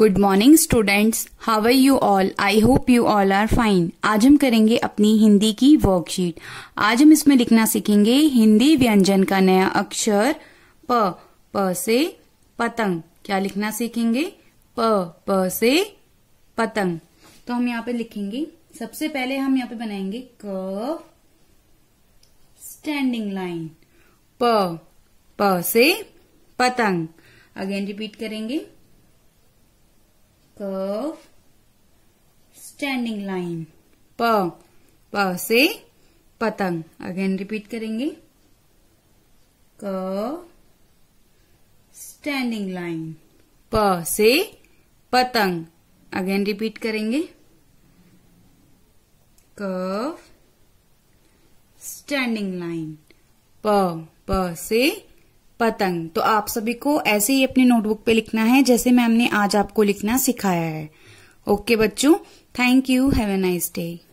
good morning students how are you all I hope you all are fine आज हम करेंगे अपनी हिंदी की वर्कशीट आज हम इसमें लिखना सीखेंगे हिंदी व्यंजन का नया अक्षर प प से पतंग क्या लिखना सीखेंगे प प से पतंग तो हम यहाँ पे लिखेंगे सबसे पहले हम यहाँ पे बनाएंगे क स्टैंडिंग लाइन प प से पतंग अगेन रिपीट करेंगे curve standing line प प से पतंग अगेन रिपीट करेंगे क स्टैंडिंग लाइन प से पतंग अगेन रिपीट करेंगे कर्व स्टैंडिंग लाइन प प से पतंग तो आप सभी को ऐसे ही अपने नोटबुक पे लिखना है जैसे मैम ने आज आपको लिखना सिखाया है ओके बच्चों thank you have a nice day